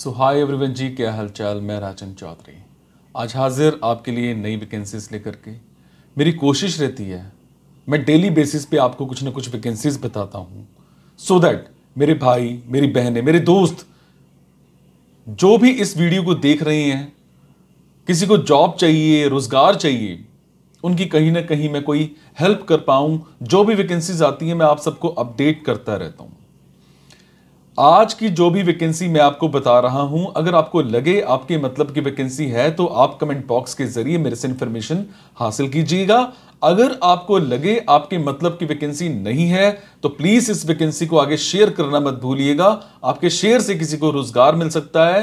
सो hi everyone जी क्या हालचाल मैं राजन चौधरी आज हाजिर आपके लिए नई वैकेंसीज लेकर के मेरी कोशिश रहती है मैं डेली बेसिस पे आपको कुछ ना कुछ वैकेंसीज बताता हूँ सो दैट मेरे भाई मेरी बहनें मेरे दोस्त जो भी इस वीडियो को देख रहे हैं किसी को जॉब चाहिए रोज़गार चाहिए उनकी कहीं ना कहीं मैं कोई हेल्प कर पाऊँ जो भी वैकेंसीज आती हैं मैं आप सबको अपडेट करता रहता हूँ आज की जो भी वैकेंसी मैं आपको बता रहा हूं अगर आपको लगे आपके मतलब की वैकेंसी है तो आप कमेंट बॉक्स के जरिए मेरे से इंफॉर्मेशन हासिल कीजिएगा अगर आपको लगे आपके मतलब की वैकेंसी नहीं है तो प्लीज़ इस वैकेंसी को आगे शेयर करना मत भूलिएगा आपके शेयर से किसी को रोज़गार मिल सकता है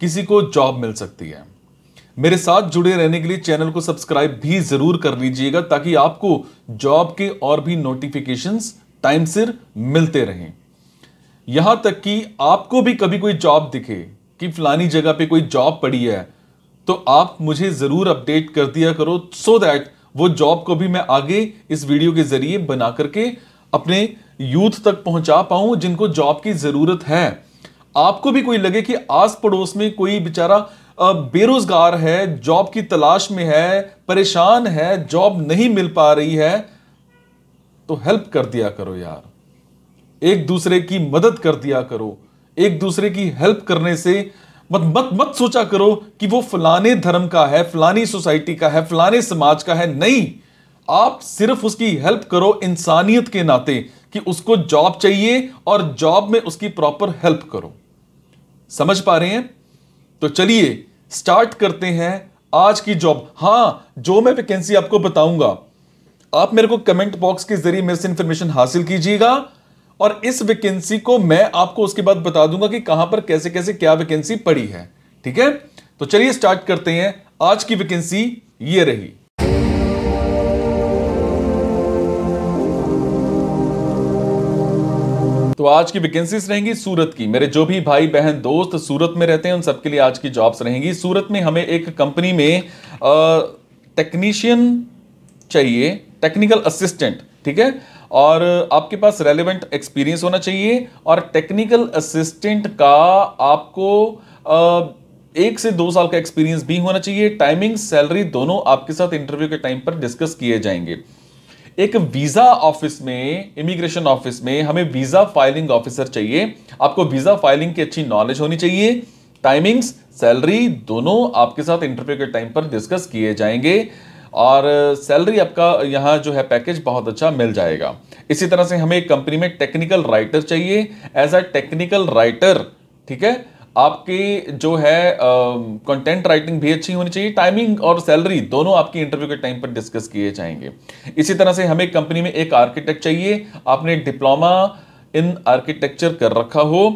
किसी को जॉब मिल सकती है मेरे साथ जुड़े रहने के लिए चैनल को सब्सक्राइब भी ज़रूर कर लीजिएगा ताकि आपको जॉब के और भी नोटिफिकेशंस टाइम सिर मिलते रहें यहां तक कि आपको भी कभी कोई जॉब दिखे कि फलानी जगह पे कोई जॉब पड़ी है तो आप मुझे ज़रूर अपडेट कर दिया करो सो दैट वो जॉब को भी मैं आगे इस वीडियो के ज़रिए बना करके अपने यूथ तक पहुंचा पाऊं जिनको जॉब की ज़रूरत है आपको भी कोई लगे कि आस पड़ोस में कोई बेचारा बेरोजगार है जॉब की तलाश में है परेशान है जॉब नहीं मिल पा रही है तो हेल्प कर दिया करो यार एक दूसरे की मदद कर दिया करो एक दूसरे की हेल्प करने से मत मत मत सोचा करो कि वो फलाने धर्म का है फलानी सोसाइटी का है फलाने समाज का है नहीं आप सिर्फ उसकी हेल्प करो इंसानियत के नाते कि उसको जॉब चाहिए और जॉब में उसकी प्रॉपर हेल्प करो समझ पा रहे हैं तो चलिए स्टार्ट करते हैं आज की जॉब हां जो मैं वैकेंसी आपको बताऊंगा आप मेरे को कमेंट बॉक्स के जरिए मेरे से इंफॉर्मेशन हासिल कीजिएगा और इस वैकेंसी को मैं आपको उसके बाद बता दूंगा कि कहां पर कैसे कैसे क्या वैकेंसी पड़ी है ठीक है तो चलिए स्टार्ट करते हैं आज की वैकेंसी ये रही तो आज की वैकेंसीज रहेंगी सूरत की मेरे जो भी भाई बहन दोस्त सूरत में रहते हैं उन सबके लिए आज की जॉब्स रहेंगी सूरत में हमें एक कंपनी में टेक्नीशियन चाहिए टेक्निकल असिस्टेंट ठीक है और आपके पास रेलिवेंट एक्सपीरियंस होना चाहिए और टेक्निकल असिस्टेंट का आपको आ, एक से दो साल का एक्सपीरियंस भी होना चाहिए टाइमिंग सैलरी दोनों आपके साथ इंटरव्यू के टाइम पर डिस्कस किए जाएंगे एक वीजा ऑफिस में इमिग्रेशन ऑफिस में हमें वीजा फाइलिंग ऑफिसर चाहिए आपको वीजा फाइलिंग की अच्छी नॉलेज होनी चाहिए टाइमिंग्स सैलरी दोनों आपके साथ इंटरव्यू के टाइम पर डिस्कस किए जाएंगे और सैलरी आपका यहाँ जो है पैकेज बहुत अच्छा मिल जाएगा इसी तरह से हमें एक कंपनी में टेक्निकल राइटर चाहिए एज अ टेक्निकल राइटर ठीक है आपकी जो है कंटेंट राइटिंग भी अच्छी होनी चाहिए टाइमिंग और सैलरी दोनों आपकी इंटरव्यू के टाइम पर डिस्कस किए जाएंगे इसी तरह से हमें कंपनी में एक आर्किटेक्ट चाहिए आपने डिप्लोमा इन आर्किटेक्चर कर रखा हो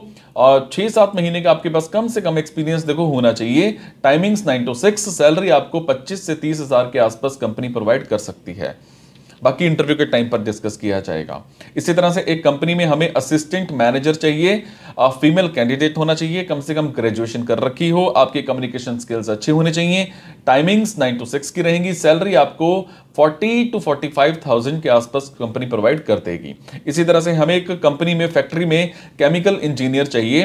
और छह सात महीने का आपके पास कम से कम एक्सपीरियंस देखो होना चाहिए timings nine to six salary आपको पच्चीस से तीस हज़ार के आसपास कंपनी प्रोवाइड कर सकती है बाकी इंटरव्यू के टाइम पर डिस्कस किया जाएगा इसी तरह से एक कंपनी में हमें असिस्टेंट मैनेजर चाहिए फीमेल कैंडिडेट होना चाहिए कम से कम ग्रेजुएशन कर रखी हो आपके कम्युनिकेशन स्किल्स अच्छे होने चाहिए टाइमिंग्स नाइन टू सिक्स की रहेंगी सैलरी आपको forty two forty five thousand के आसपास कंपनी प्रोवाइड कर देगी इसी तरह से हमें एक कंपनी में फैक्ट्री में केमिकल इंजीनियर चाहिए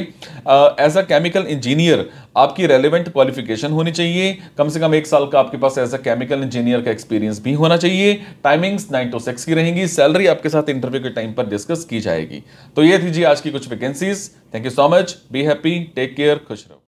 एज अ केमिकल इंजीनियर आपकी रेलिवेंट क्वालिफिकेशन होनी चाहिए कम से कम एक साल का आपके पास एज अ केमिकल इंजीनियर का एक्सपीरियंस भी होना चाहिए टाइमिंग्स नाइन टू सिक्स की रहेंगी सैलरी आपके साथ इंटरव्यू के टाइम पर डिस्कस की जाएगी तो ये थी जी आज की कुछ vacancies thank you so much be happy take care खुश रहो